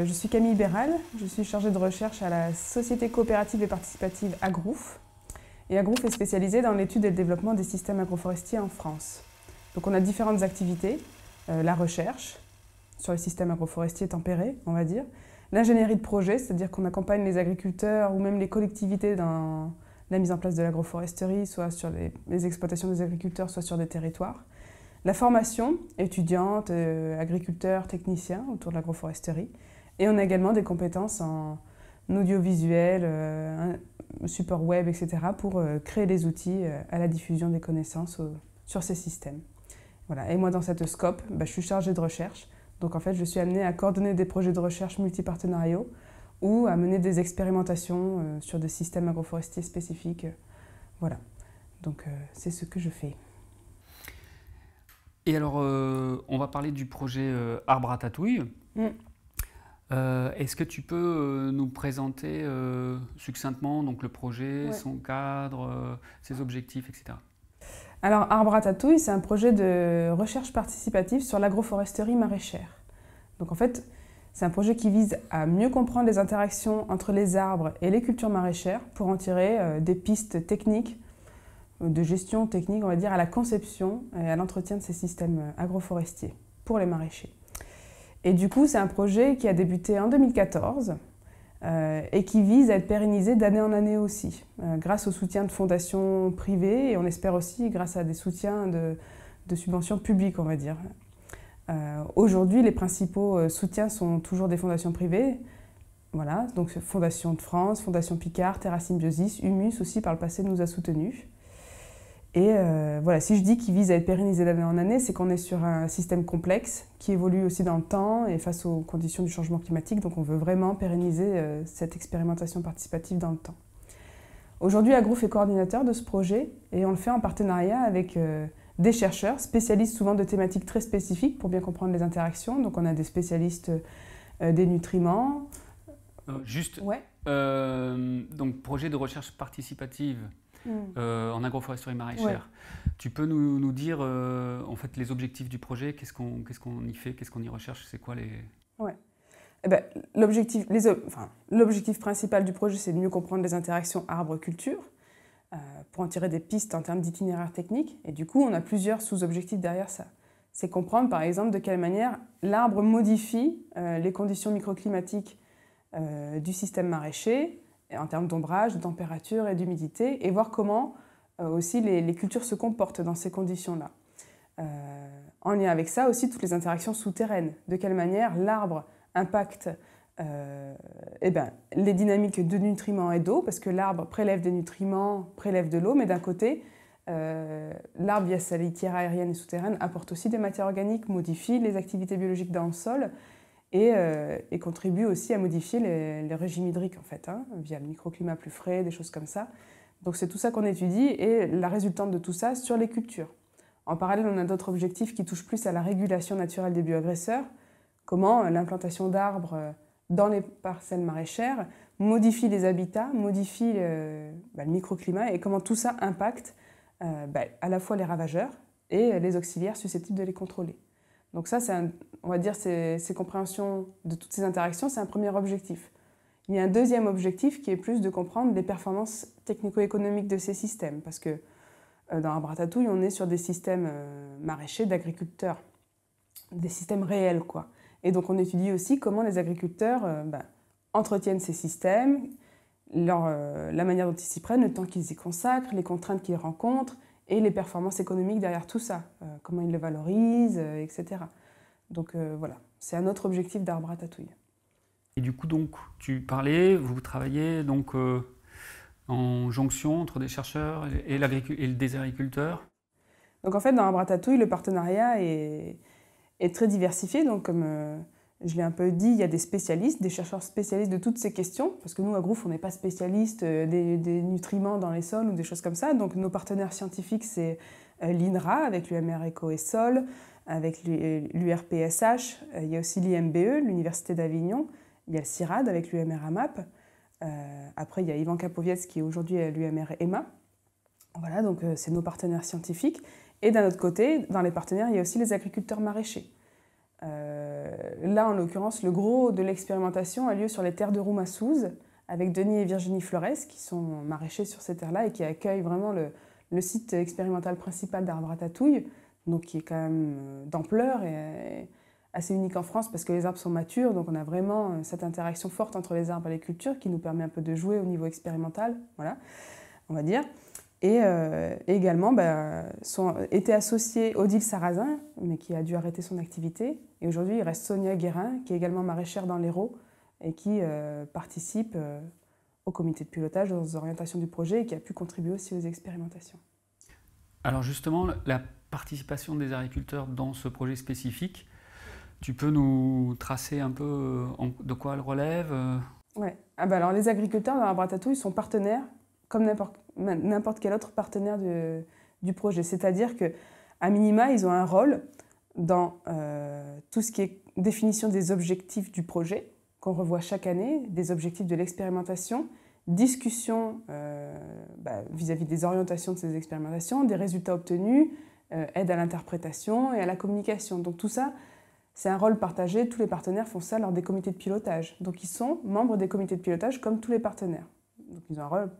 Je suis Camille Béral, je suis chargée de recherche à la Société coopérative et participative Agrouf. Et Agrouf est spécialisée dans l'étude et le développement des systèmes agroforestiers en France. Donc on a différentes activités, euh, la recherche sur les systèmes agroforestiers tempérés, on va dire, l'ingénierie de projet, c'est-à-dire qu'on accompagne les agriculteurs ou même les collectivités dans la mise en place de l'agroforesterie, soit sur les, exploitations des agriculteurs, soit sur des territoires. La formation, étudiante, euh, agriculteurs, techniciens autour de l'agroforesterie. Et on a également des compétences en audiovisuel, euh, support web, etc. pour euh, créer des outils euh, à la diffusion des connaissances sur ces systèmes. Voilà. Et moi, dans cette scope, bah, je suis chargée de recherche. Donc en fait, je suis amenée à coordonner des projets de recherche multipartenariaux ou à mener des expérimentations sur des systèmes agroforestiers spécifiques. Voilà. Donc c'est ce que je fais. Et alors, on va parler du projet Arbre à Tatouille. Mm. Euh, est-ce que tu peux euh, nous présenter euh, succinctement donc, le projet, son cadre, ses objectifs, etc. Alors, Arbre à Tatouille, c'est un projet de recherche participative sur l'agroforesterie maraîchère. Donc, en fait, c'est un projet qui vise à mieux comprendre les interactions entre les arbres et les cultures maraîchères pour en tirer des pistes techniques, de gestion technique, on va dire, à la conception et à l'entretien de ces systèmes agroforestiers pour les maraîchers. Et du coup, c'est un projet qui a débuté en 2014 euh, et qui vise à être pérennisé d'année en année aussi, euh, grâce au soutien de fondations privées et on espère aussi grâce à des soutiens de, subventions publiques, on va dire. Euh, aujourd'hui, les principaux soutiens sont toujours des fondations privées. Voilà, donc Fondation de France, Fondation Picard, Terra Symbiosis, Humus aussi par le passé nous a soutenus. Et euh, voilà, si je dis qu'il vise à être pérennisé d'année en année, c'est qu'on est sur un système complexe qui évolue aussi dans le temps et face aux conditions du changement climatique. Donc on veut vraiment pérenniser euh, cette expérimentation participative dans le temps. Aujourd'hui, Agrof est coordinateur de ce projet et on le fait en partenariat avec euh, des chercheurs, spécialistes souvent de thématiques très spécifiques pour bien comprendre les interactions. Donc on a des spécialistes des nutriments. Juste, ouais. donc projet de recherche participative Mm. Euh, en agroforesterie maraîchère. Tu peux nous, nous dire euh, en fait les objectifs du projet, qu'est-ce qu'on qu'est-ce qu'on y fait, qu'est-ce qu'on y recherche, c'est quoi les... Ouais. Eh ben, l'objectif, enfin, principal du projet, c'est de mieux comprendre les interactions arbre-culture euh, pour en tirer des pistes en termes d'itinéraire technique. Et du coup, on a plusieurs sous-objectifs derrière ça. C'est comprendre, par exemple, de quelle manière l'arbre modifie les conditions microclimatiques du système maraîcher, en termes d'ombrage, de température et d'humidité, et voir comment euh, aussi les, cultures se comportent dans ces conditions-là. Euh, en lien avec ça aussi, toutes les interactions souterraines, de quelle manière l'arbre impacte euh, eh ben, les dynamiques de nutriments et d'eau, parce que l'arbre prélève des nutriments, prélève de l'eau, mais d'un côté, euh, l'arbre via sa litière aérienne et souterraine apporte aussi des matières organiques, modifie les activités biologiques dans le sol, euh, et, contribue aussi à modifier les, régimes hydriques en fait, hein, via le microclimat plus frais, des choses comme ça. Donc c'est tout ça qu'on étudie et la résultante de tout ça sur les cultures. En parallèle, on a d'autres objectifs qui touchent plus à la régulation naturelle des bioagresseurs, comment euh, l'implantation d'arbres euh, dans les parcelles maraîchères modifie les habitats, modifie bah, le, microclimat et comment tout ça impacte bah, à la fois les ravageurs et les auxiliaires susceptibles de les contrôler. Donc ça, on va dire, ces, compréhensions de toutes ces interactions, c'est un premier objectif. Il y a un deuxième objectif qui est plus de comprendre les performances technico-économiques de ces systèmes, parce que un euh, bras tatouille, on est sur des systèmes euh, maraîchers d'agriculteurs, des systèmes réels, quoi. Et donc on étudie aussi comment les agriculteurs euh, ben, entretiennent ces systèmes, la manière dont ils s'y prennent, le temps qu'ils y consacrent, les contraintes qu'ils rencontrent, et les performances économiques derrière tout ça, euh, comment ils le valorisent, euh, etc. Donc euh, voilà, c'est un autre objectif d'Arbre à Tatouille. Et du coup, donc, tu parlais, vous travaillez donc en jonction entre des chercheurs et, et des agriculteurs Donc en fait, dans Arbre à Tatouille, le partenariat est, est très diversifié. Donc comme je l'ai un peu dit, il y a des spécialistes, des chercheurs spécialistes de toutes ces questions, parce que nous, à Groove, on n'est pas spécialiste euh, des, nutriments dans les sols ou des choses comme ça. Donc nos partenaires scientifiques, c'est euh, l'INRA avec l'UMR Eco et Sol, avec l'URPSH, euh, il y a aussi l'IMBE, l'Université d'Avignon, il y a le CIRAD avec l'UMR AMAP. après, il y a Ivan Kapoviec qui est aujourd'hui à l'UMR EMA. Voilà, donc c'est nos partenaires scientifiques. Et d'un autre côté, dans les partenaires, il y a aussi les agriculteurs maraîchers. Euh, là, en l'occurrence, le gros de l'expérimentation a lieu sur les terres de Roumassouze, avec Denis et Virginie Flores, qui sont maraîchers sur ces terres-là et qui accueillent vraiment le, site expérimental principal d'arbres à Tatouille, donc qui est quand même euh, d'ampleur et assez unique en France parce que les arbres sont matures, donc on a vraiment euh, cette interaction forte entre les arbres et les cultures qui nous permet un peu de jouer au niveau expérimental, voilà, on va dire. Euh, et également, bah, sont, était associé Odile Sarrazin, mais qui a dû arrêter son activité. Et aujourd'hui, il reste Sonia Guérin, qui est également maraîchère dans l'Hérault et qui euh, participe euh, au comité de pilotage, aux orientations du projet et qui a pu contribuer aussi aux expérimentations. Alors justement, la participation des agriculteurs dans ce projet spécifique, tu peux nous tracer un peu de quoi elle relève Oui. Ah bah, alors les agriculteurs dans la Bratatouille ils sont partenaires comme n'importe n'importe quel autre partenaire du projet. C'est-à-dire que à minima, ils ont un rôle dans euh, tout ce qui est définition des objectifs du projet, qu'on revoit chaque année, des objectifs de l'expérimentation, discussion euh, bah, vis-à-vis des orientations de ces expérimentations, des résultats obtenus, euh, aide à l'interprétation et à la communication. Donc tout ça, c'est un rôle partagé. Tous les partenaires font ça lors des comités de pilotage. Donc ils sont membres des comités de pilotage comme tous les partenaires. Donc ils ont un rôle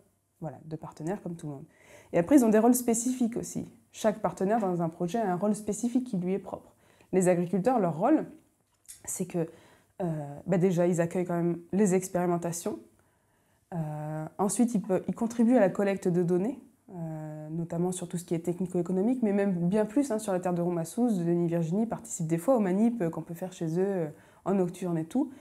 voilà, deux partenaires comme tout le monde. Et après, ils ont des rôles spécifiques aussi. Chaque partenaire dans un projet a un rôle spécifique qui lui est propre. Les agriculteurs, leur rôle, c'est que euh, bah déjà, ils accueillent quand même les expérimentations. Euh, ensuite, ils, contribuent à la collecte de données, euh, notamment sur tout ce qui est technico-économique, mais même bien plus hein, sur la terre de Roumassouz, de Denis Virginie, participent des fois aux manips qu'on peut faire chez eux en nocturne et tout.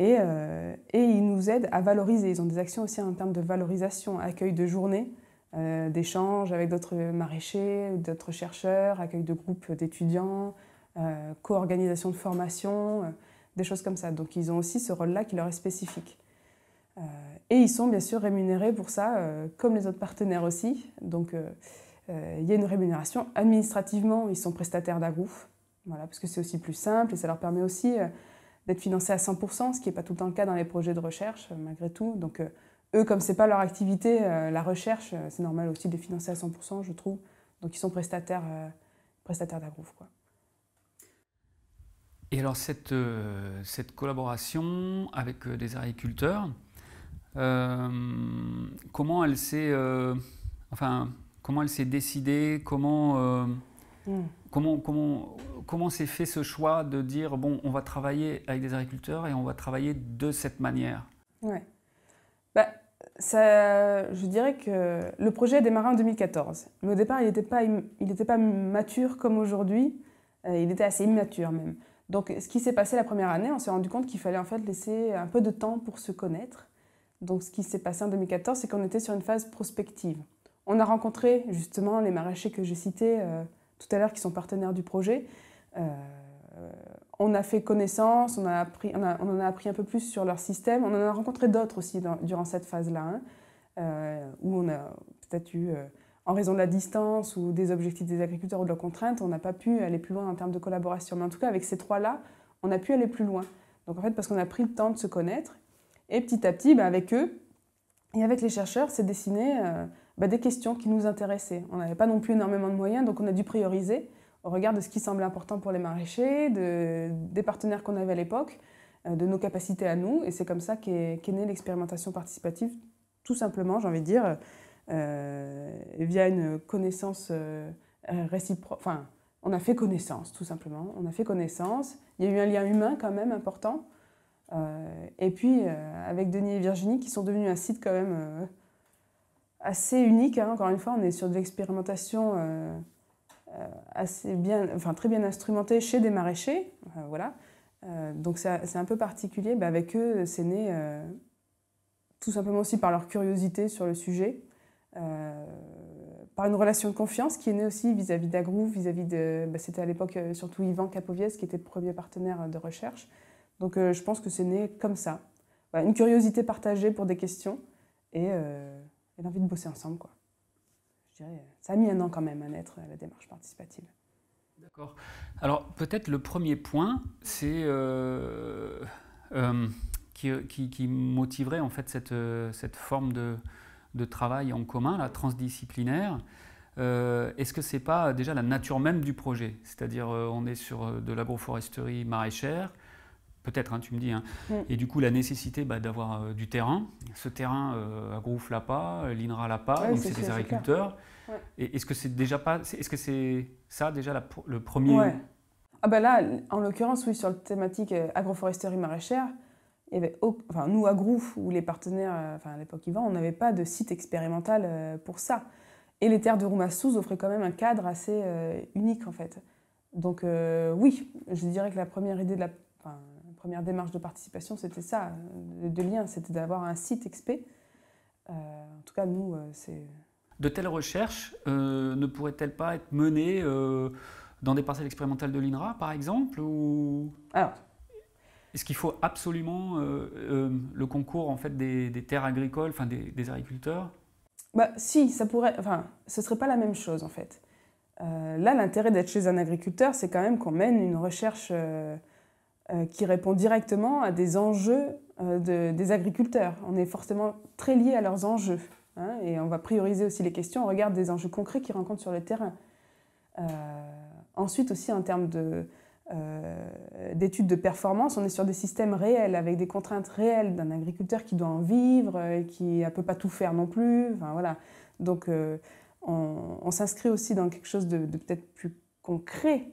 Euh, et, ils nous aident à valoriser. Ils ont des actions aussi en termes de valorisation, accueil de journée, euh, d'échanges avec d'autres maraîchers, d'autres chercheurs, accueil de groupes d'étudiants, euh, co-organisation de formation, des choses comme ça. Donc ils ont aussi ce rôle-là qui leur est spécifique. et ils sont bien sûr rémunérés pour ça, comme les autres partenaires aussi. Donc il y a une rémunération. Administrativement, ils sont prestataires d'Agrouf, voilà, parce que c'est aussi plus simple et ça leur permet aussi d'être financés à 100%, ce qui n'est pas tout le temps le cas dans les projets de recherche, euh, malgré tout. Donc, euh, eux, comme ce n'est pas leur activité, euh, la recherche, c'est normal aussi de financer à 100%, je trouve. Donc, ils sont prestataires, prestataires Et alors cette, cette, collaboration avec des agriculteurs, comment elle s'est enfin, comment elle s'est décidée, comment Mm. Comment, s'est fait ce choix de dire, bon, on va travailler avec des agriculteurs et on va travailler de cette manière ouais. bah, ça, Je dirais que le projet a démarré en 2014. Mais au départ, il n'était pas, mature comme aujourd'hui. Euh, il était assez immature même. Donc, ce qui s'est passé la première année, on s'est rendu compte qu'il fallait en fait laisser un peu de temps pour se connaître. Donc, ce qui s'est passé en 2014, c'est qu'on était sur une phase prospective. On a rencontré justement les maraîchers que j'ai cités euh, tout à l'heure qui sont partenaires du projet. Euh, on a fait connaissance, on, a appris, on, en a appris un peu plus sur leur système. On en a rencontré d'autres aussi durant cette phase-là, hein, euh, où on a peut-être eu, euh, en raison de la distance ou des objectifs des agriculteurs ou de leurs contraintes, on n'a pas pu aller plus loin en termes de collaboration. Mais en tout cas, avec ces trois-là, on a pu aller plus loin. Donc en fait, parce qu'on a pris le temps de se connaître. Et petit à petit, bah, avec eux et avec les chercheurs, c'est dessiné bah, des questions qui nous intéressaient. On n'avait pas non plus énormément de moyens, donc on a dû prioriser au regard de ce qui semblait important pour les maraîchers, de, des partenaires qu'on avait à l'époque, euh, de nos capacités à nous. Et c'est comme ça qu'est née l'expérimentation participative, tout simplement, j'ai envie de dire, euh, via une connaissance euh, réciproque. Enfin, on a fait connaissance, tout simplement. On a fait connaissance. Il y a eu un lien humain quand même important. et puis, avec Denis et Virginie, qui sont devenus un site quand même assez unique. Hein. Encore une fois, on est sur de l'expérimentation euh, euh, assez bien, enfin, très bien instrumentée chez des maraîchers. Euh, voilà. donc c'est un peu particulier. Bah, avec eux, c'est né tout simplement aussi par leur curiosité sur le sujet. par une relation de confiance qui est née aussi vis-à-vis d'Agro, vis-à-vis de. Bah, c'était à l'époque surtout Yvan Capoviez qui était le premier partenaire de recherche. Donc je pense que c'est né comme ça. une curiosité partagée pour des questions et et l'envie de bosser ensemble. Quoi. Je dirais, euh, ça a mis un an quand même à naître euh, la démarche participative. D'accord. Alors peut-être le premier point, c'est euh, qui, qui, motiverait en fait cette, cette forme de, de, travail en commun, la transdisciplinaire. Est-ce que c'est pas déjà la nature même du projet C'est-à-dire on est sur de l'agroforesterie maraîchère, peut-être, hein, tu me dis. Hein. Mm. Et du coup, la nécessité bah, d'avoir euh, du terrain. Ce terrain, euh, l'a pas, euh, l'INRA l'a pas, donc c'est des agriculteurs. Est ce que c'est déjà pas, est-ce que c'est ça déjà le premier Ah ben là, en l'occurrence, oui, sur la thématique euh, agroforesterie maraîchère, enfin, nous, Agrouf, ou les partenaires, enfin, à l'époque Yvan, on n'avait pas de site expérimental pour ça. Et les terres de Roumassouz offraient quand même un cadre assez unique, en fait. Donc oui, je dirais que la première idée de la première démarche de participation, c'était ça, euh, de lien, c'était d'avoir un site expé. Euh, en tout cas, nous, euh, c'est... De telles recherches ne pourraient-elles pas être menées dans des parcelles expérimentales de l'INRA, par exemple ou... Alors, est-ce qu'il faut absolument le concours en fait des, terres agricoles, enfin des, agriculteurs Bah si, ça pourrait. Enfin, ce serait pas la même chose en fait. là, l'intérêt d'être chez un agriculteur, c'est quand même qu'on mène une recherche euh, qui répond directement à des enjeux euh, des agriculteurs. On est forcément très lié à leurs enjeux. Hein, et on va prioriser aussi les questions on regarde des enjeux concrets qu'ils rencontrent sur le terrain. Euh, ensuite aussi en termes d'études de, de performance, on est sur des systèmes réels, avec des contraintes réelles d'un agriculteur qui doit en vivre, et qui ne peut pas tout faire non plus. Enfin, voilà. Donc on, s'inscrit aussi dans quelque chose de peut-être plus concret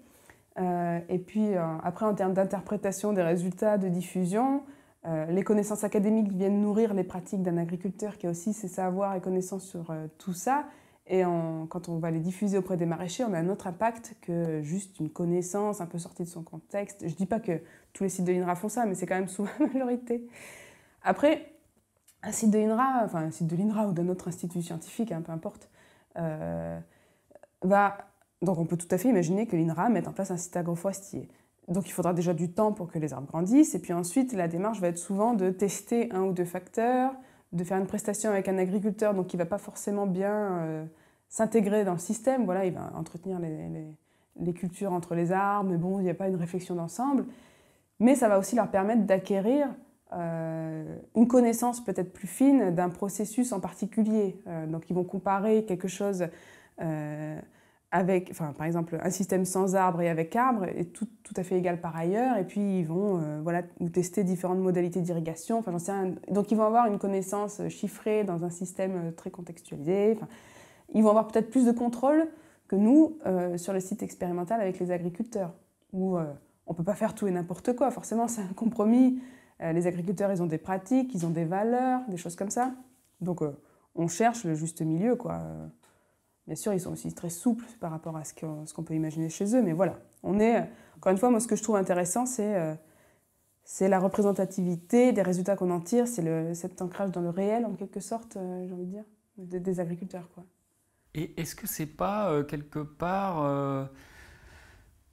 euh, et puis euh, après, en termes d'interprétation des résultats de diffusion, euh, les connaissances académiques viennent nourrir les pratiques d'un agriculteur qui a aussi ses savoirs et connaissances sur tout ça. Et quand on va les diffuser auprès des maraîchers, on a un autre impact que juste une connaissance un peu sortie de son contexte. Je ne dis pas que tous les sites de l'INRA font ça, mais c'est quand même souvent la majorité. Après, un site de l'INRA, enfin un site de l'INRA ou d'un autre institut scientifique, hein, peu importe, va donc on peut tout à fait imaginer que l'INRA mette en place un site agroforestier. Donc il faudra déjà du temps pour que les arbres grandissent, et puis ensuite la démarche va être souvent de tester un ou deux facteurs, de faire une prestation avec un agriculteur donc qui ne va pas forcément bien euh, s'intégrer dans le système, voilà, il va entretenir les, cultures entre les arbres, mais bon, il n'y a pas une réflexion d'ensemble. Mais ça va aussi leur permettre d'acquérir euh, une connaissance peut-être plus fine d'un processus en particulier. Euh, donc ils vont comparer quelque chose enfin, par exemple, un système sans arbre et avec arbre est tout, tout à fait égal par ailleurs. Et puis, ils vont euh, voilà, tester différentes modalités d'irrigation. Enfin, Donc, ils vont avoir une connaissance euh, chiffrée dans un système euh, très contextualisé. ils vont avoir peut-être plus de contrôle que nous sur le site expérimental avec les agriculteurs, où on ne peut pas faire tout et n'importe quoi. Forcément, c'est un compromis. les agriculteurs, ils ont des pratiques, ils ont des valeurs, des choses comme ça. Donc, on cherche le juste milieu, quoi. Bien sûr, ils sont aussi très souples par rapport à ce qu'on peut imaginer chez eux, mais voilà. On est, encore une fois, moi, ce que je trouve intéressant, c'est euh, la représentativité des résultats qu'on en tire, c'est cet ancrage dans le réel, en quelque sorte, euh, j'ai envie de dire, des, agriculteurs, quoi. Et est-ce que c'est pas euh, quelque part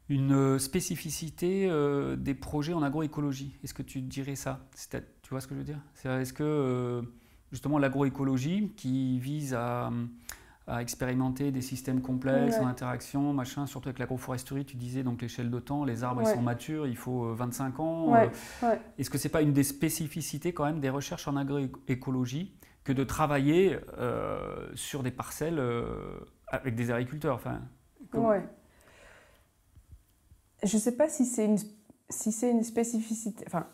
une spécificité des projets en agroécologie Est-ce que tu dirais ça Tu vois ce que je veux dire Est-ce que justement l'agroécologie qui vise à à expérimenter des systèmes complexes en interaction, machin, surtout avec l'agroforesterie, tu disais donc l'échelle de temps, les arbres ils sont matures, il faut 25 euh, ans. Euh. Est-ce que c'est pas une des spécificités quand même des recherches en agroécologie que de travailler euh, sur des parcelles avec des agriculteurs enfin, Je ne sais pas si c'est une, si une spécificité, enfin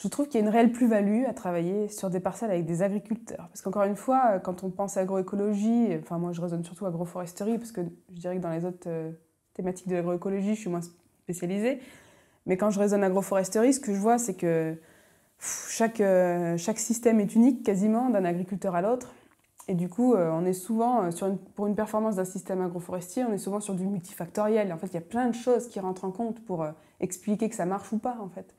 je trouve qu'il y a une réelle plus-value à travailler sur des parcelles avec des agriculteurs. Parce qu'encore une fois, euh, quand on pense agroécologie, euh, enfin moi je raisonne surtout agroforesterie, parce que je dirais que dans les autres euh, thématiques de l'agroécologie, je suis moins spécialisée. Mais quand je raisonne agroforesterie, ce que je vois, c'est que chaque, chaque système est unique quasiment d'un agriculteur à l'autre. Et du coup, on est souvent, sur une, pour une performance d'un système agroforestier, on est souvent sur du multifactoriel. En fait, il y a plein de choses qui rentrent en compte pour expliquer que ça marche ou pas, en fait.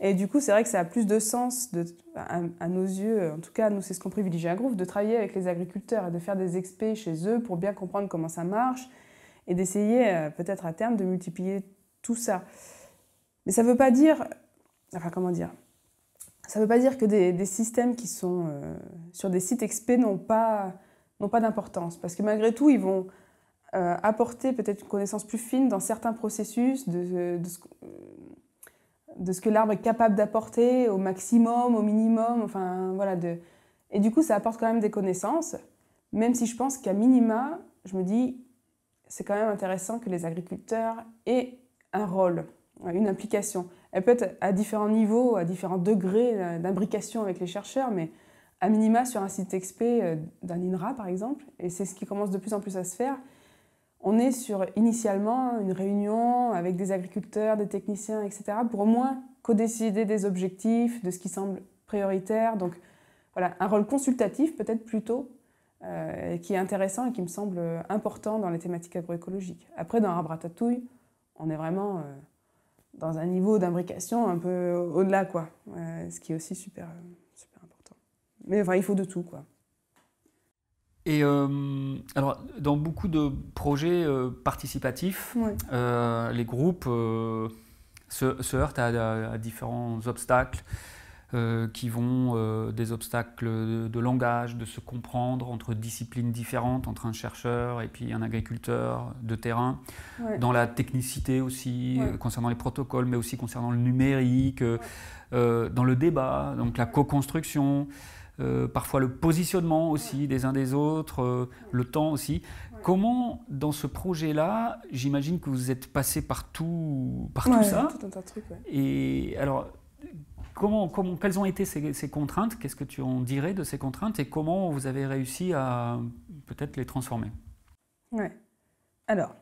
Et du coup, c'est vrai que ça a plus de sens, à, nos yeux, euh, en tout cas, nous, c'est ce qu'on privilégie à groupe, de travailler avec les agriculteurs et de faire des experts chez eux pour bien comprendre comment ça marche et d'essayer, euh, peut-être à terme, de multiplier tout ça. Mais ça ne veut pas dire. Enfin, comment dire Ça veut pas dire que des, systèmes qui sont euh, sur des sites expés n'ont pas, pas d'importance. Parce que malgré tout, ils vont. apporter peut-être une connaissance plus fine dans certains processus de, de de ce que l'arbre est capable d'apporter au maximum, au minimum, enfin voilà. De... Et du coup, ça apporte quand même des connaissances, même si je pense qu'à minima, je me dis, c'est quand même intéressant que les agriculteurs aient un rôle, une implication. Elle peut être à différents niveaux, à différents degrés d'imbrication avec les chercheurs, mais à minima sur un site expé euh, d'un INRA par exemple, et c'est ce qui commence de plus en plus à se faire, on est sur initialement une réunion avec des agriculteurs, des techniciens, etc., pour au moins co-décider des objectifs, de ce qui semble prioritaire. Donc voilà, un rôle consultatif peut-être plutôt, euh, qui est intéressant et qui me semble important dans les thématiques agroécologiques. Après, dans Arbre à Tatouille, on est vraiment euh, dans un niveau d'imbrication un peu au-delà, quoi. Euh, ce qui est aussi super, super important. Mais enfin, il faut de tout, quoi. Et euh, alors, dans beaucoup de projets euh, participatifs, euh, les groupes se, heurtent à, différents obstacles qui vont des obstacles de, langage, de se comprendre entre disciplines différentes, entre un chercheur et puis un agriculteur de terrain, dans la technicité aussi, concernant les protocoles, mais aussi concernant le numérique, dans le débat, donc la co-construction. Euh, parfois le positionnement aussi des uns des autres, euh, le temps aussi. Comment, dans ce projet-là, j'imagine que vous êtes passé par tout, par tout ça. Tout un tas de trucs, Et alors, Comment, comment, quelles ont été ces, contraintes Qu'est-ce que tu en dirais de ces contraintes et comment vous avez réussi à peut-être les transformer Ouais. Alors,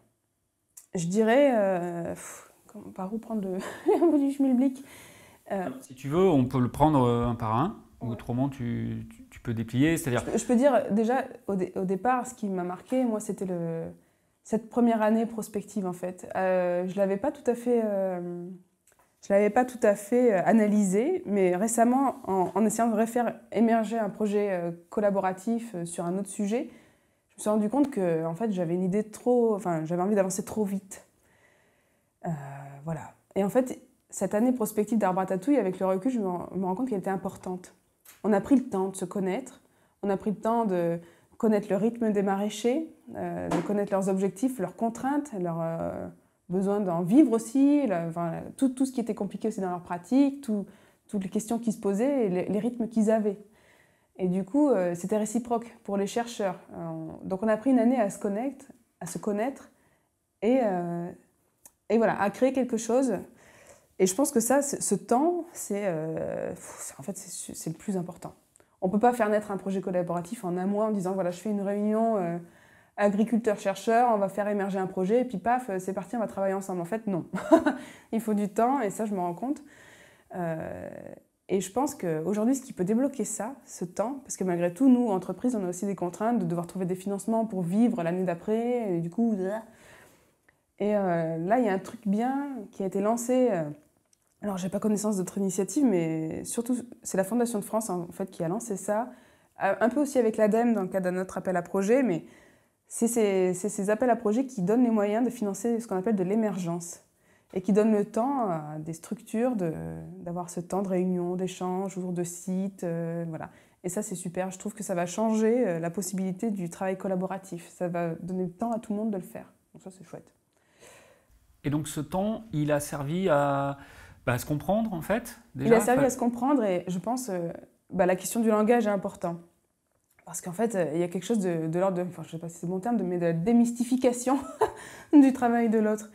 je dirais, euh, par où prendre le du schmilblick Si tu veux, on peut le prendre un par un. Ou autrement, tu, peux déplier. C'est-à-dire... Je, peux dire, déjà, au, départ, ce qui m'a marqué, moi, c'était cette première année prospective, en fait. Euh, je ne l'avais pas tout à fait. Euh, je l'avais pas tout à fait euh, analysé, mais récemment, en, essayant de refaire émerger un projet euh, collaboratif sur un autre sujet, je me suis rendu compte que en fait, j'avais une idée trop, enfin, j'avais envie d'avancer trop vite. voilà. Et en fait, cette année prospective d'Arbre à avec le recul, je me, rends compte qu'elle était importante. On a pris le temps de se connaître, on a pris le temps de connaître le rythme des maraîchers, euh, de connaître leurs objectifs, leurs contraintes, leurs euh, besoins d'en vivre aussi, tout, ce qui était compliqué aussi dans leur pratique, toutes les questions qui se posaient et les, rythmes qu'ils avaient. Et du coup, euh, c'était réciproque pour les chercheurs. donc on a pris une année à se, à se connaître et, et voilà, à créer quelque chose et je pense que ça, ce temps, euh, c'est en fait c'est le plus important. On ne peut pas faire naître un projet collaboratif en un mois en disant voilà, je fais une réunion euh, agriculteur-chercheur, on va faire émerger un projet et puis paf, euh, c'est parti, on va travailler ensemble. En fait, non. Il faut du temps et ça, je me rends compte. et je pense qu'aujourd'hui, ce qui peut débloquer ça, ce temps, parce que malgré tout, nous, entreprises, on a aussi des contraintes de devoir trouver des financements pour vivre l'année d'après, et du coup. Et là, il y a un truc bien qui a été lancé. Alors, j'ai pas connaissance d'autres initiatives, mais surtout, c'est la Fondation de France hein, en fait qui a lancé ça, euh, un peu aussi avec l'ADEME dans le cadre d'un autre appel à projet, mais c'est ces, appels à projet qui donnent les moyens de financer ce qu'on appelle de l'émergence et qui donnent le temps à des structures d'avoir ce temps de réunion, d'échange, jour de site. Euh, voilà. Et ça, c'est super. Je trouve que ça va changer euh, la possibilité du travail collaboratif. Ça va donner le temps à tout le monde de le faire. Donc ça, c'est chouette. Et donc ce temps, il a servi à bah, à se comprendre, en fait. il a servi à se comprendre et je pense que euh, bah, la question du langage est importante. Parce qu'en fait, euh, il y a quelque chose de, l'ordre de, enfin je sais pas si c'est bon terme, de, mais de la démystification du travail de l'autre.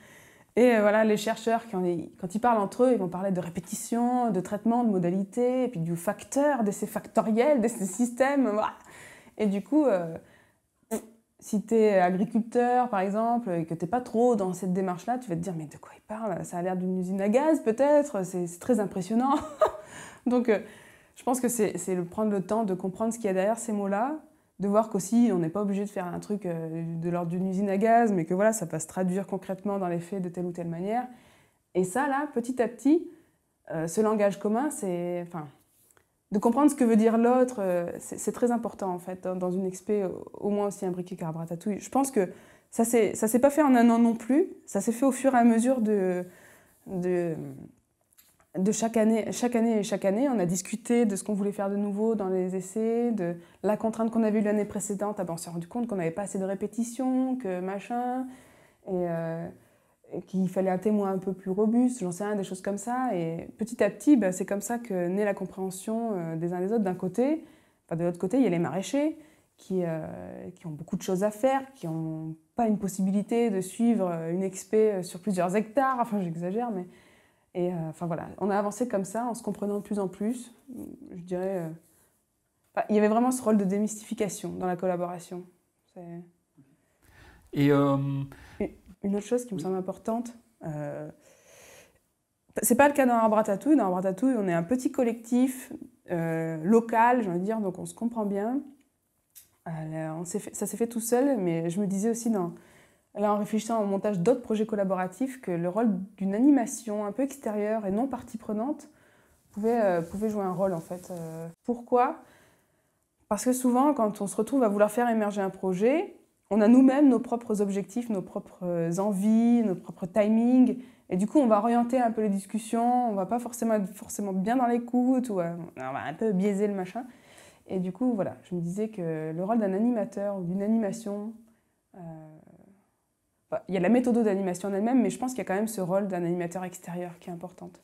Et euh, voilà, les chercheurs, quand ils, quand ils, parlent entre eux, ils vont parler de répétition, de traitement, de modalité, et puis du facteur, de ces factoriels, de ces systèmes. Et du coup, si tu es agriculteur, par exemple, et que tu pas trop dans cette démarche-là, tu vas te dire Mais de quoi il parle Ça a l'air d'une usine à gaz, peut-être C'est très impressionnant. Donc, euh, je pense que c'est prendre le temps de comprendre ce qu'il y a derrière ces mots-là, de voir qu'aussi, on n'est pas obligé de faire un truc euh, de l'ordre d'une usine à gaz, mais que voilà, ça va se traduire concrètement dans les faits de telle ou telle manière. Et ça, là, petit à petit, euh, ce langage commun, c'est. Enfin, de comprendre ce que veut dire l'autre, euh, c'est très important en fait, hein, dans une expé euh, au moins aussi imbriquée carabra tatouille. Je pense que ça ne s'est pas fait en un an non plus, ça s'est fait au fur et à mesure de, de, chaque, année, chaque année et chaque année. On a discuté de ce qu'on voulait faire de nouveau dans les essais, de la contrainte qu'on avait eue l'année précédente. Ah ben, on s'est rendu compte qu'on n'avait pas assez de répétitions, que machin. Et. Euh, qu'il fallait un témoin un peu plus robuste, j'en sais rien, des choses comme ça. Et petit à petit, bah, c'est comme ça que naît la compréhension euh, des uns des autres. D'un côté, enfin, de l'autre côté, il y a les maraîchers qui, euh, qui ont beaucoup de choses à faire, qui n'ont pas une possibilité de suivre euh, une expé sur plusieurs hectares. Enfin, j'exagère, mais. Et enfin voilà, on a avancé comme ça en se comprenant de plus en plus. Je dirais. il y avait vraiment ce rôle de démystification dans la collaboration. Et. Une autre chose qui me semble importante, ce euh, c'est pas le cas dans Arbre Dans Arbre on est un petit collectif euh, local, j'ai envie dire, donc on se comprend bien. ça s'est fait tout seul, mais je me disais aussi, là, en réfléchissant au montage d'autres projets collaboratifs, que le rôle d'une animation un peu extérieure et non partie prenante pouvait, euh, pouvait jouer un rôle en fait. pourquoi Parce que souvent, quand on se retrouve à vouloir faire émerger un projet, on a nous-mêmes nos propres objectifs, nos propres euh, envies, nos propres timings. Et du coup, on va orienter un peu les discussions, on va pas forcément forcément bien dans l'écoute, ou euh, on va un peu biaiser le machin. Et du coup, voilà, je me disais que le rôle d'un animateur ou d'une animation, euh, il y a la méthode d'animation en elle-même, mais je pense qu'il y a quand même ce rôle d'un animateur extérieur qui est importante.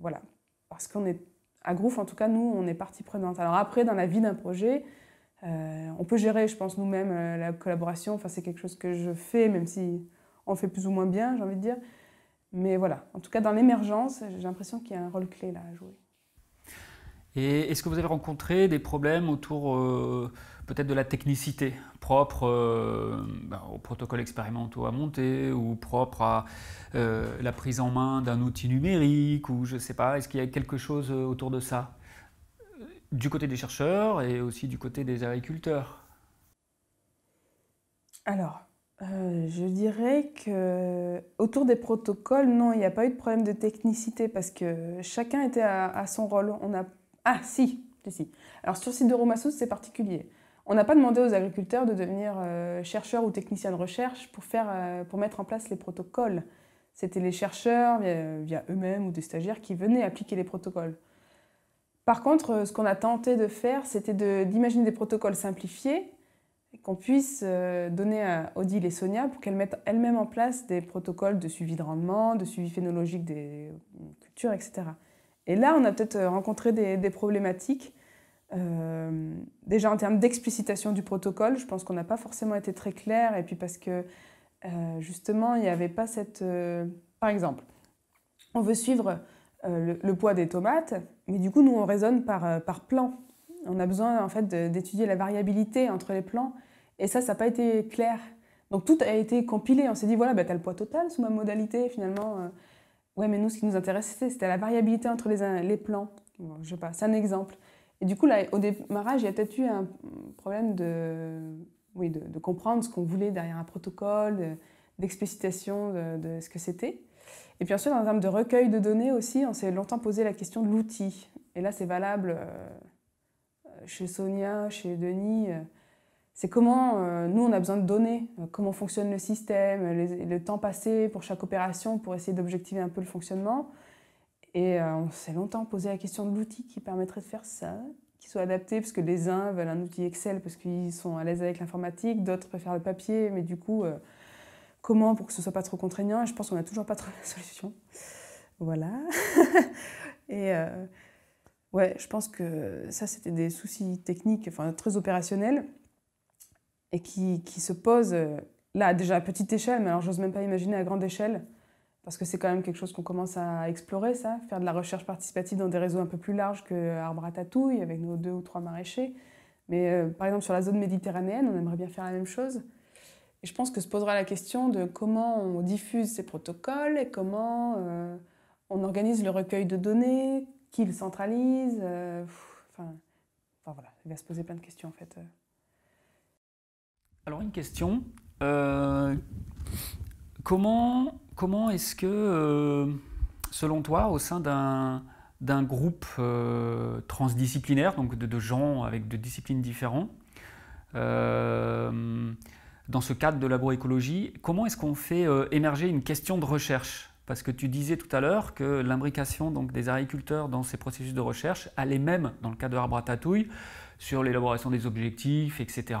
voilà, parce qu'on est à Groove, en tout cas, nous, on est partie prenante. Alors après, dans la vie d'un projet, euh, on peut gérer, je pense, nous-mêmes euh, la collaboration. Enfin, c'est quelque chose que je fais, même si on fait plus ou moins bien, j'ai envie de dire. Mais voilà, en tout cas, dans l'émergence, j'ai l'impression qu'il y a un rôle clé là à jouer. Et est-ce que vous avez rencontré des problèmes autour euh, peut-être de la technicité propre ben, aux protocoles expérimentaux à monter ou propre à la prise en main d'un outil numérique ou je sais pas, est-ce qu'il y a quelque chose autour de ça du côté des chercheurs et aussi du côté des agriculteurs Alors, euh, je dirais que autour des protocoles, non, il n'y a pas eu de problème de technicité parce que chacun était à, son rôle. On a... Ah, si, si. Alors, sur site de Romassos, c'est particulier. On n'a pas demandé aux agriculteurs de devenir euh, chercheurs ou techniciens de recherche pour, faire, euh, pour mettre en place les protocoles. C'était les chercheurs, via eux-mêmes ou des stagiaires, qui venaient appliquer les protocoles. Par contre, euh, ce qu'on a tenté de faire, c'était d'imaginer des protocoles simplifiés qu'on puisse euh, donner à Odile et Sonia pour qu'elles mettent elles-mêmes en place des protocoles de suivi de rendement, de suivi phénologique des euh, cultures, etc. Et là, on a peut-être rencontré des, problématiques. déjà en termes d'explicitation du protocole, je pense qu'on n'a pas forcément été très clair, et puis parce que justement, il n'y avait pas cette... Par exemple, on veut suivre le poids des tomates, mais du coup, nous, on raisonne par, euh, par plan. On a besoin en fait d'étudier la variabilité entre les plans. Et ça, ça n'a pas été clair. Donc tout a été compilé. On s'est dit, voilà, bah, tu as le poids total sous ma modalité, finalement. Euh. Ouais, mais nous, ce qui nous intéressait, c'était la variabilité entre les, les plans. Bon, je sais pas, c'est un exemple. Et du coup, là, au démarrage, il y a peut-être eu un problème de, oui, de, comprendre ce qu'on voulait derrière un protocole, d'explicitation de, ce que c'était. Et puis ensuite, en termes de recueil de données aussi, on s'est longtemps posé la question de l'outil. Et là, c'est valable euh, chez Sonia, chez Denis. Euh, c'est comment euh, nous, on a besoin de données, comment fonctionne le système, le temps passé pour chaque opération pour essayer d'objectiver un peu le fonctionnement. Et on s'est longtemps posé la question de l'outil qui permettrait de faire ça, qui soit adapté, parce que les uns veulent un outil Excel parce qu'ils sont à l'aise avec l'informatique, d'autres préfèrent le papier, mais du coup, comment pour que ce soit pas trop contraignant. Et je pense qu'on n'a toujours pas trouvé la solution. Voilà. et euh, ouais, je pense que ça, c'était des soucis techniques, enfin très opérationnels, et qui, se posent euh, là, déjà à petite échelle, mais alors j'ose même pas imaginer à grande échelle, parce que c'est quand même quelque chose qu'on commence à explorer, ça, faire de la recherche participative dans des réseaux un peu plus larges que Arbre à Tatouille, avec nos deux ou trois maraîchers. Mais euh, par exemple, sur la zone méditerranéenne, on aimerait bien faire la même chose. Et je pense que se posera la question de comment on diffuse ces protocoles et comment euh, on organise le recueil de données, qui le centralise. Euh, enfin, voilà, il va se poser plein de questions en fait. Euh. Alors une question. comment comment est-ce que, selon toi, au sein d'un d'un groupe transdisciplinaire, donc de, gens avec de disciplines différentes dans ce cadre de l'agroécologie, comment est-ce qu'on fait euh, émerger une question de recherche Parce que tu disais tout à l'heure que l'imbrication donc, des agriculteurs dans ces processus de recherche allait même, dans le cas de l'arbre à Tatouille, sur l'élaboration des objectifs, etc.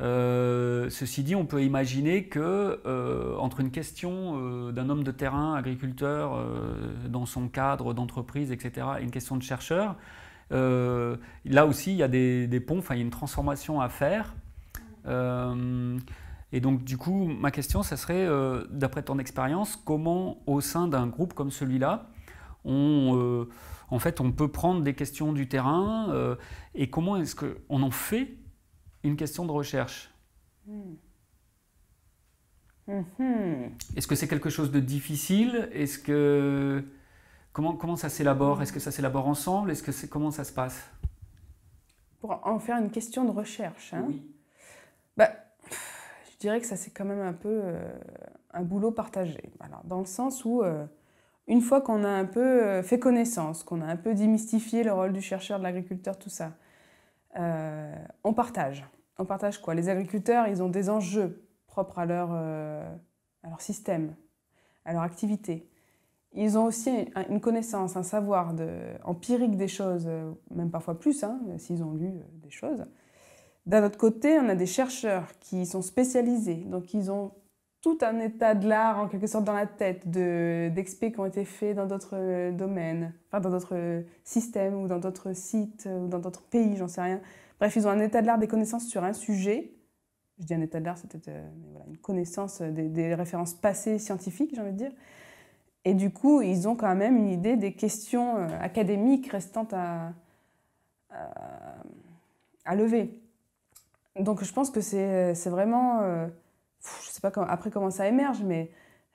Euh, ceci dit, on peut imaginer que euh, entre une question d'un homme de terrain, agriculteur, dans son cadre d'entreprise, etc., et une question de chercheur, là aussi, il y a des, des ponts, il y a une transformation à faire euh, et donc, du coup, ma question, ça serait, euh, d'après ton expérience, comment au sein d'un groupe comme celui-là, on, euh, en fait, on peut prendre des questions du terrain et comment est-ce qu'on en fait une question de recherche hmm. Est-ce que c'est quelque chose de difficile Est-ce que comment, comment ça s'élabore Est-ce que ça s'élabore ensemble Est-ce que c'est comment ça se passe Pour en faire une question de recherche. Hein oui bah, Je dirais que ça, c'est quand même un peu euh, un boulot partagé. dans le sens où, euh, une fois qu'on a un peu euh, fait connaissance, qu'on a un peu démystifié le rôle du chercheur, de l'agriculteur, tout ça, on partage. On partage quoi Les agriculteurs, ils ont des enjeux propres à leur, leur système, à leur activité ils ont aussi une connaissance, un savoir empirique des choses, même parfois plus, hein, s'ils ont lu des choses. D'un autre côté, on a des chercheurs qui sont spécialisés, donc ils ont tout un état de l'art en quelque sorte dans la tête, d'experts qui ont été faits dans d'autres euh, domaines, enfin dans d'autres euh, systèmes ou dans d'autres sites euh, ou dans d'autres pays, j'en sais rien. Bref, ils ont un état de l'art des connaissances sur un sujet. Je dis un état de l'art, c'est peut-être une connaissance des, références passées scientifiques, j'ai envie de dire. Et du coup, ils ont quand même une idée des questions académiques restantes à, à lever. Donc je pense que c'est vraiment, je euh, je sais pas après comment ça émerge, mais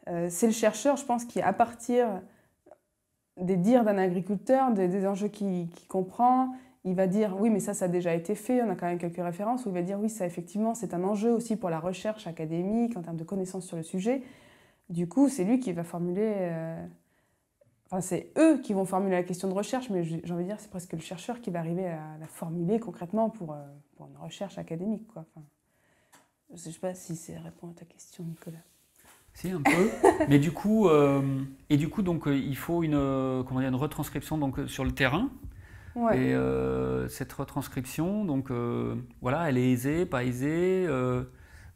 euh, c'est le chercheur, je pense, qui à partir des dires d'un agriculteur, des, enjeux qu'il comprend, il va dire oui mais ça ça a déjà été fait, on a quand même quelques références, ou il va dire oui ça effectivement c'est un enjeu aussi pour la recherche académique en termes de connaissances sur le sujet. Du coup c'est lui qui va formuler, euh, enfin c'est eux qui vont formuler la question de recherche, mais j'ai envie de dire c'est presque le chercheur qui va arriver à la formuler concrètement pour une recherche académique. Quoi. je ne sais pas si c'est répond à ta question, Nicolas. Si, un peu. Mais du coup, euh, et du coup donc, euh, il faut une, euh, comment dire, une retranscription donc, sur le terrain. Et cette retranscription, donc, voilà, elle est aisée, pas aisée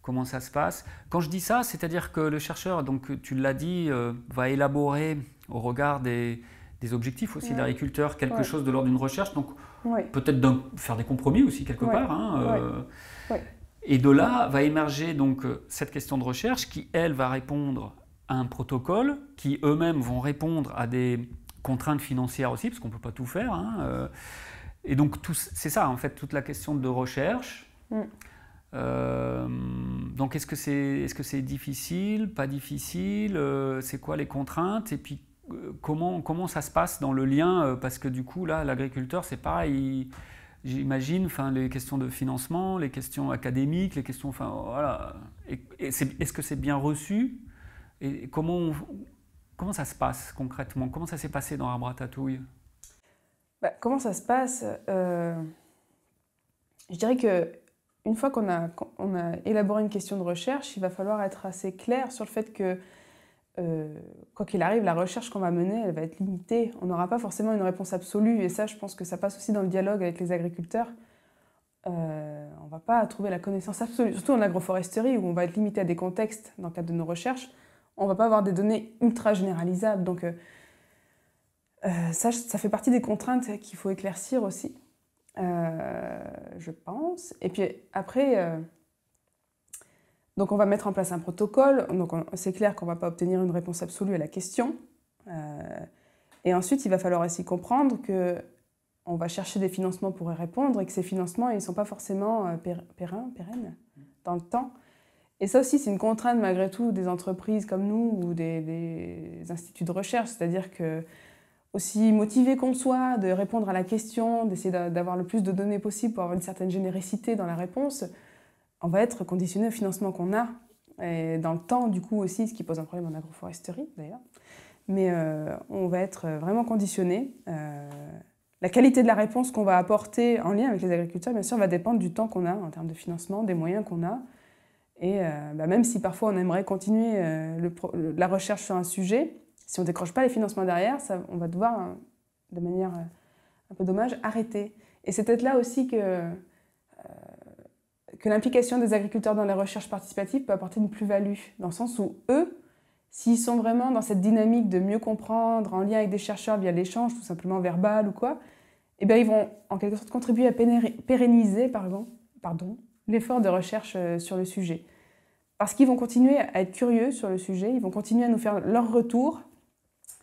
Comment ça se passe Quand je dis ça, c'est-à-dire que le chercheur, donc tu l'as dit, va élaborer au regard des, objectifs aussi de l'agriculteur, quelque chose de l'ordre d'une recherche. Donc peut-être faire des compromis aussi quelque part. Hein, euh, et de là va émerger donc euh, cette question de recherche qui, elle, va répondre à un protocole, qui eux-mêmes vont répondre à des contraintes financières aussi, parce qu'on ne peut pas tout faire. Hein, euh. et donc c'est ça en fait toute la question de recherche. Mm. donc est-ce que c'est est -ce c'est difficile, pas difficile, c'est quoi les contraintes et puis comment, ça se passe dans le lien euh, Parce que du coup, là, l'agriculteur, c'est pareil. J'imagine, enfin, les questions de financement, les questions académiques, les questions, enfin, voilà. est-ce que c'est bien reçu Et comment, comment ça se passe concrètement Comment ça s'est passé dans Arbre Tatouille bah, Comment ça se passe euh, Je dirais que une fois qu'on a élaboré une question de recherche, il va falloir être assez clair sur le fait que euh, quoi qu'il arrive, la recherche qu'on va mener, elle va être limitée. On n'aura pas forcément une réponse absolue. Et ça, je pense que ça passe aussi dans le dialogue avec les agriculteurs. Euh, on ne va pas trouver la connaissance absolue, surtout en agroforesterie, où on va être limité à des contextes dans le cadre de nos recherches. On ne va pas avoir des données ultra généralisables. Donc, euh, ça, ça fait partie des contraintes qu'il faut éclaircir aussi, je pense. Et puis après donc on va mettre en place un protocole, donc c'est clair qu'on ne va pas obtenir une réponse absolue à la question. Euh, et ensuite, il va falloir aussi comprendre que on va chercher des financements pour y répondre et que ces financements, ils ne sont pas forcément euh, pérennes, dans le temps. Et ça aussi, c'est une contrainte malgré tout des entreprises comme nous ou des, instituts de recherche, c'est-à-dire que aussi motivé qu'on soit de répondre à la question, d'essayer d'avoir le plus de données possible pour avoir une certaine généricité dans la réponse, on va être conditionné au financement qu'on a, et dans le temps du coup aussi, ce qui pose un problème en agroforesterie d'ailleurs. Mais euh, on va être vraiment conditionné. Euh, la qualité de la réponse qu'on va apporter en lien avec les agriculteurs, bien sûr, va dépendre du temps qu'on a en termes de financement, des moyens qu'on a. Et euh, bah, même si parfois on aimerait continuer la recherche sur un sujet, si on ne décroche pas les financements derrière, ça, on va devoir, de manière un peu dommage, arrêter. Et c'est peut-être là aussi que que l'implication des agriculteurs dans la recherche participative peut apporter une plus-value, dans le sens où eux, s'ils sont vraiment dans cette dynamique de mieux comprendre en lien avec des chercheurs via l'échange, tout simplement verbal ou quoi, eh bien, ils vont en quelque sorte contribuer à pérenniser pardon, l'effort de recherche euh, sur le sujet. Parce qu'ils vont continuer à être curieux sur le sujet, ils vont continuer à nous faire leur retour.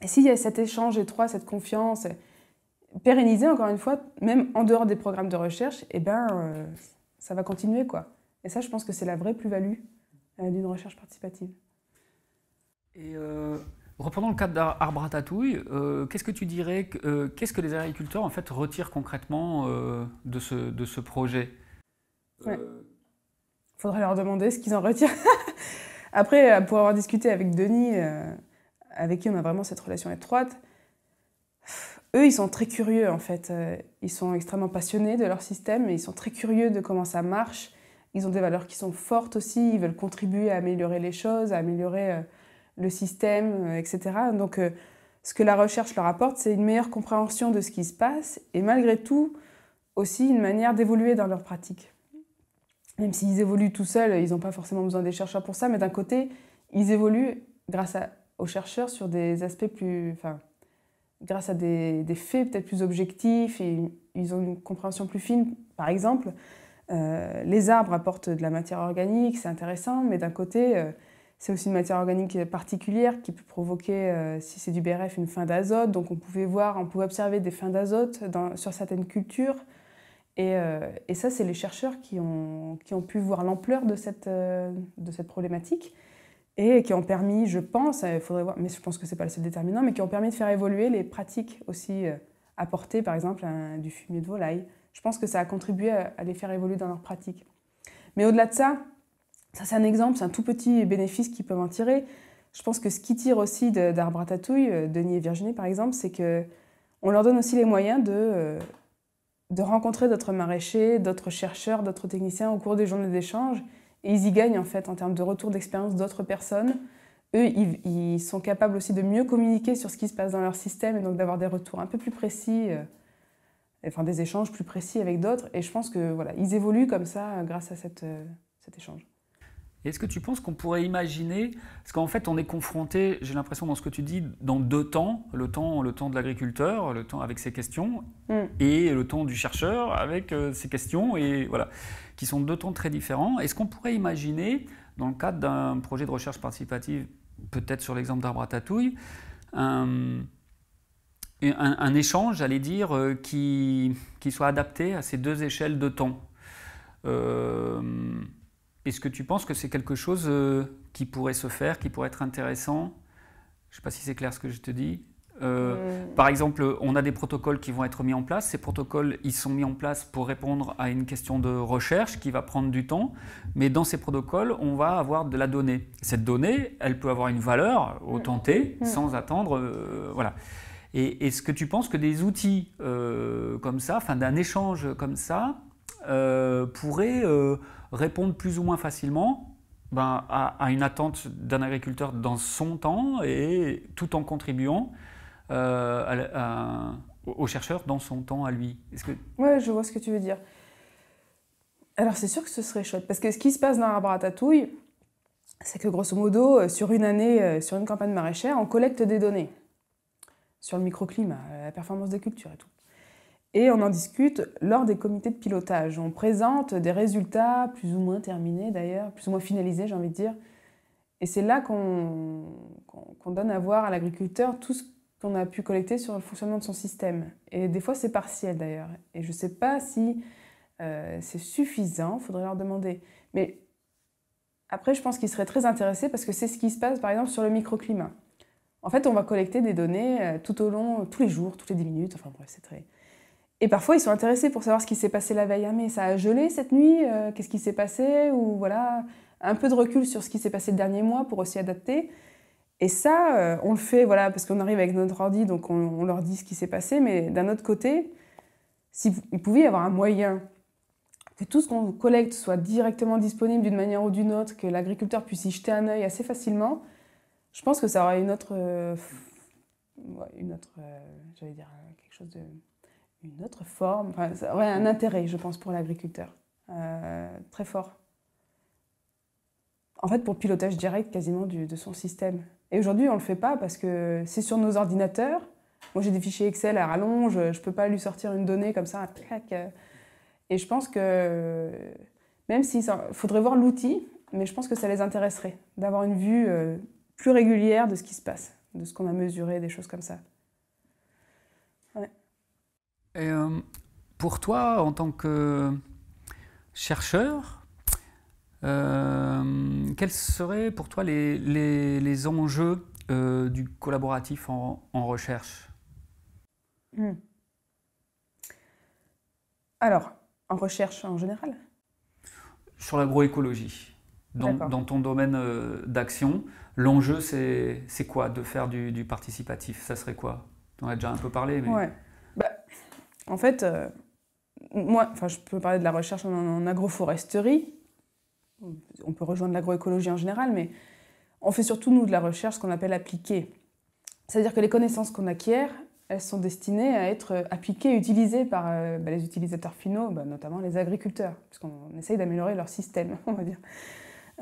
Et s'il y a cet échange étroit, cette confiance, euh, pérennisée encore une fois, même en dehors des programmes de recherche, eh bien... Euh, ça va continuer, quoi. Et ça, je pense que c'est la vraie plus-value euh, d'une recherche participative. Et euh, reprenons le cas d'Arbre à Tatouille. Euh, qu'est-ce que tu dirais, euh, qu'est-ce que les agriculteurs en fait retirent concrètement de, ce, projet Il faudrait leur demander ce qu'ils en retirent. Après, pour avoir discuté avec Denis, avec qui on a vraiment cette relation étroite, eux, ils sont très curieux en fait. Euh, ils sont extrêmement passionnés de leur système et ils sont très curieux de comment ça marche. Ils ont des valeurs qui sont fortes aussi. Ils veulent contribuer à améliorer les choses, à améliorer euh, le système, euh, etc. Donc, ce que la recherche leur apporte, c'est une meilleure compréhension de ce qui se passe et malgré tout, aussi une manière d'évoluer dans leur pratique. Même s'ils évoluent tout seuls, ils n'ont pas forcément besoin des chercheurs pour ça, mais d'un côté, ils évoluent grâce aux chercheurs sur des aspects plus, enfin, grâce à des, faits peut-être plus objectifs et ils ont une compréhension plus fine, par exemple. Euh, les arbres apportent de la matière organique, c'est intéressant, mais d'un côté, euh, c'est aussi une matière organique particulière qui peut provoquer, euh, si c'est du BRF, une fin d'azote. Donc on pouvait voir, on pouvait observer des fins d'azote sur certaines cultures. Et, ça, c'est les chercheurs qui ont, pu voir l'ampleur de cette problématique et qui ont permis, je pense, il euh, faudrait voir, mais je pense que ce n'est pas le seul déterminant, mais qui ont permis de faire évoluer les pratiques aussi euh, apportées, par exemple, du fumier de volaille. Je pense que ça a contribué à, les faire évoluer dans leurs pratiques. Mais au-delà de ça, ça c'est un exemple, c'est un tout petit bénéfice qu'ils peuvent en tirer. Je pense que ce qui tire aussi d'Arbre à Tatouille, euh, Denis et Virginie par exemple, c'est que on leur donne aussi les moyens de, de rencontrer d'autres maraîchers, d'autres chercheurs, d'autres techniciens au cours des journées d'échange et ils y gagnent en fait en termes de retour d'expérience d'autres personnes. Eux, ils, sont capables aussi de mieux communiquer sur ce qui se passe dans leur système et donc d'avoir des retours un peu plus précis, euh, enfin des échanges plus précis avec d'autres. Et je pense que voilà, ils évoluent comme ça euh, grâce à cette, euh, cet échange. Est-ce que tu penses qu'on pourrait imaginer, parce qu'en fait on est confronté, j'ai l'impression dans ce que tu dis, dans deux temps, le temps, le temps de l'agriculteur, le temps avec ses questions, mm. et le temps du chercheur avec ses questions, et voilà qui sont deux temps très différents. Est-ce qu'on pourrait imaginer, dans le cadre d'un projet de recherche participative, peut-être sur l'exemple d'Arbre à Tatouille, un, échange, j'allais dire, euh, qui, soit adapté à ces deux échelles de temps. Euh, Est-ce que tu penses que c'est quelque chose euh, qui pourrait se faire, qui pourrait être intéressant Je ne sais pas si c'est clair ce que je te dis. Euh, hmm. Par exemple, on a des protocoles qui vont être mis en place. Ces protocoles, ils sont mis en place pour répondre à une question de recherche qui va prendre du temps. Mais dans ces protocoles, on va avoir de la donnée. Cette donnée, elle peut avoir une valeur au hmm. hmm. sans attendre. Euh, voilà. Et est-ce que tu penses que des outils euh, comme ça, enfin d'un échange comme ça, pourraient répondre plus ou moins facilement ben, à, à, une attente d'un agriculteur dans son temps et tout en contribuant euh, à, au chercheur dans son temps à lui. Est-ce que... Ouais, je vois ce que tu veux dire. Alors c'est sûr que ce serait chouette, parce que ce qui se passe dans rapport à tatouille, c'est que grosso modo, euh, sur une année, euh, sur une campagne maraîchère, on collecte des données sur le microclimat, euh, la performance des cultures et tout. Et on en discute lors des comités de pilotage. On présente des résultats plus ou moins terminés d'ailleurs, plus ou moins finalisés j'ai envie de dire. Et c'est là qu'on donne à voir à l'agriculteur tout ce qu'on a pu collecter sur le fonctionnement de son système. Et des fois, c'est partiel d'ailleurs. Et je ne sais pas si euh, c'est suffisant, il faudrait leur demander. Mais après, je pense qu'ils seraient très intéressés parce que c'est ce qui se passe, par exemple, sur le microclimat. En fait, on va collecter des données euh, tout au long, tous les jours, toutes les 10 minutes, enfin Et parfois, ils sont intéressés pour savoir ce qui s'est passé la veille. Ah, mais ça a gelé cette nuit euh, Qu'est-ce qui s'est passé Ou voilà, un peu de recul sur ce qui s'est passé le dernier mois pour aussi adapter. Et ça, euh, on le fait voilà, parce qu'on arrive avec notre ordi, donc on, leur dit ce qui s'est passé. Mais d'un autre côté, s'il pouvait y avoir un moyen que tout ce qu'on collecte soit directement disponible d'une manière ou d'une autre, que l'agriculteur puisse y jeter un œil assez facilement, je pense que ça aurait une autre. Euh, une autre. Euh, j'allais dire hein, quelque chose de. une autre forme. Enfin, ça aurait un intérêt, je pense, pour l'agriculteur. très fort. En fait, pour le pilotage direct quasiment de son système. Et aujourd'hui, on ne le fait pas parce que c'est sur nos ordinateurs. Moi, j'ai des fichiers Excel à rallonge, je ne peux pas lui sortir une donnée comme ça, euh. Et je pense que, même s'il faudrait voir l'outil, mais je pense que ça les intéresserait d'avoir une vue euh, plus régulière de ce qui se passe, de ce qu'on a mesuré, des choses comme ça. Et euh, pour toi, en tant que chercheur, euh, quels seraient pour toi les, les, enjeux euh, du collaboratif en, recherche hmm. Alors, en recherche en général Sur l'agroécologie, dans, dans, ton domaine euh, d'action, l'enjeu c'est quoi de faire du, participatif Ça serait quoi On a déjà un peu parlé. Mais... Bah, en fait, moi, moi, je peux parler de la recherche en agroforesterie on peut rejoindre l'agroécologie en général, mais on fait surtout, nous, de la recherche, qu'on appelle appliquée. C'est-à-dire que les connaissances qu'on acquiert, elles sont destinées à être appliquées, utilisées par euh, bah, les utilisateurs finaux, bah, notamment les agriculteurs, puisqu'on essaye d'améliorer leur système, on va dire.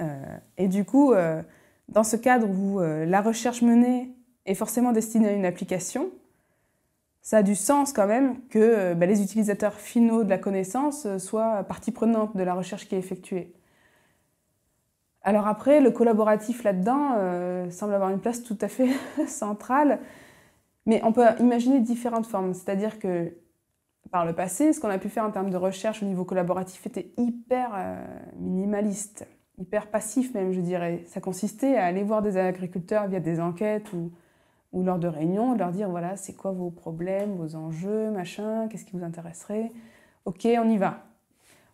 Euh, et du coup, euh, dans ce cadre où la recherche menée est forcément destinée à une application, ça a du sens quand même que bah, les utilisateurs finaux de la connaissance soient partie prenante de la recherche qui est effectuée. Alors après, le collaboratif là-dedans euh, semble avoir une place tout à fait centrale, mais on peut imaginer différentes formes. C'est-à-dire que par le passé, ce qu'on a pu faire en termes de recherche au niveau collaboratif était hyper euh, minimaliste, hyper passif même, je dirais. Ça consistait à aller voir des agriculteurs via des enquêtes ou, lors de réunions, leur dire voilà, c'est quoi vos problèmes, vos enjeux, machin, qu'est-ce qui vous intéresserait Ok, on y va.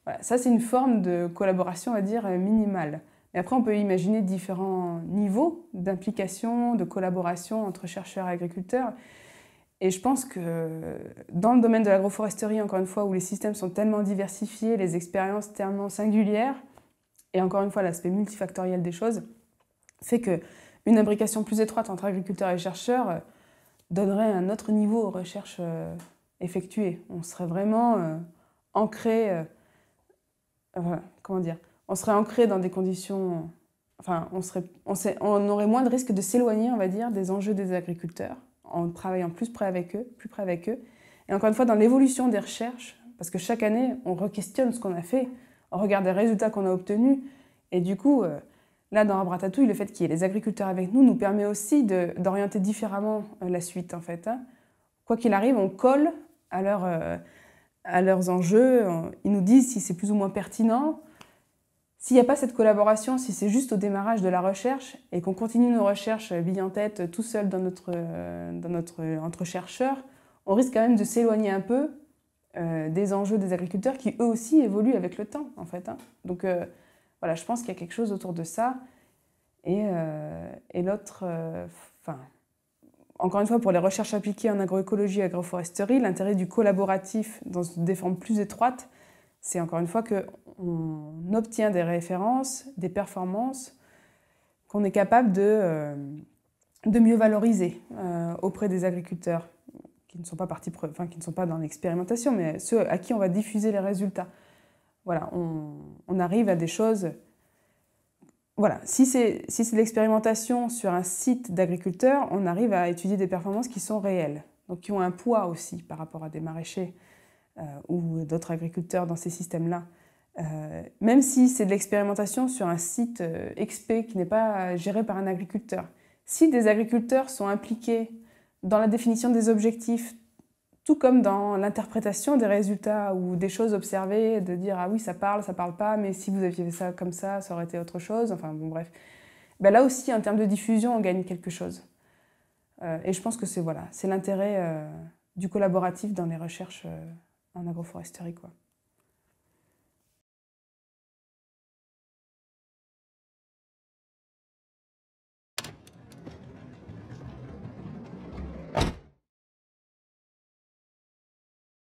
Voilà, ça c'est une forme de collaboration, on va dire, euh, minimale. Et après, on peut imaginer différents niveaux d'implication, de collaboration entre chercheurs et agriculteurs. Et je pense que dans le domaine de l'agroforesterie, encore une fois, où les systèmes sont tellement diversifiés, les expériences tellement singulières, et encore une fois l'aspect multifactoriel des choses, fait qu'une imbrication plus étroite entre agriculteurs et chercheurs euh, donnerait un autre niveau aux recherches euh, effectuées. On serait vraiment euh, ancré, comment dire, on serait ancré dans des conditions. Enfin, on, sait, on aurait moins de risques de s'éloigner, on va dire, des enjeux des agriculteurs en travaillant plus près avec eux, plus près avec eux. Et encore une fois, dans l'évolution des recherches, parce que chaque année, on re-questionne ce qu'on a fait, on regarde les résultats qu'on a obtenus. Et du coup, euh, là, dans tatouille, le fait qu'il y ait les agriculteurs avec nous nous permet aussi d'orienter différemment euh, la suite, en fait. Hein. Quoi qu'il arrive, on colle à, euh, à leurs enjeux, ils nous disent si c'est plus ou moins pertinent, s'il n'y a pas cette collaboration, si c'est juste au démarrage de la recherche et qu'on continue nos recherches billes en tête euh, tout seul dans notre, euh, dans notre, euh, entre chercheurs, on risque quand même de s'éloigner un peu des enjeux des agriculteurs qui eux aussi évoluent avec le temps en fait. Hein. Donc voilà, je pense qu'il y a quelque chose autour de ça. Et, et l'autre, enfin, encore une fois, pour les recherches appliquées en agroécologie et agroforesterie, l'intérêt du collaboratif dans des formes plus étroites, c'est encore une fois qu'on obtient des références, des performances qu'on est capable de, euh, de mieux valoriser euh, auprès des agriculteurs qui ne sont pas partie, enfin, qui ne sont pas dans l'expérimentation, mais ceux à qui on va diffuser les résultats. Voilà, on, arrive à des choses. Voilà, si c'est si de l'expérimentation sur un site d'agriculteurs, on arrive à étudier des performances qui sont réelles, donc qui ont un poids aussi par rapport à des maraîchers euh, ou d'autres agriculteurs dans ces systèmes-là. Euh, même si c'est de l'expérimentation sur un site expé euh, qui n'est pas géré par un agriculteur. Si des agriculteurs sont impliqués dans la définition des objectifs, tout comme dans l'interprétation des résultats ou des choses observées, de dire ah oui ça parle, ça parle pas, mais si vous aviez fait ça comme ça, ça aurait été autre chose. Enfin bon bref, ben là aussi en termes de diffusion on gagne quelque chose. et je pense que c'est voilà, c'est l'intérêt du collaboratif dans les recherches en agroforesterie, quoi.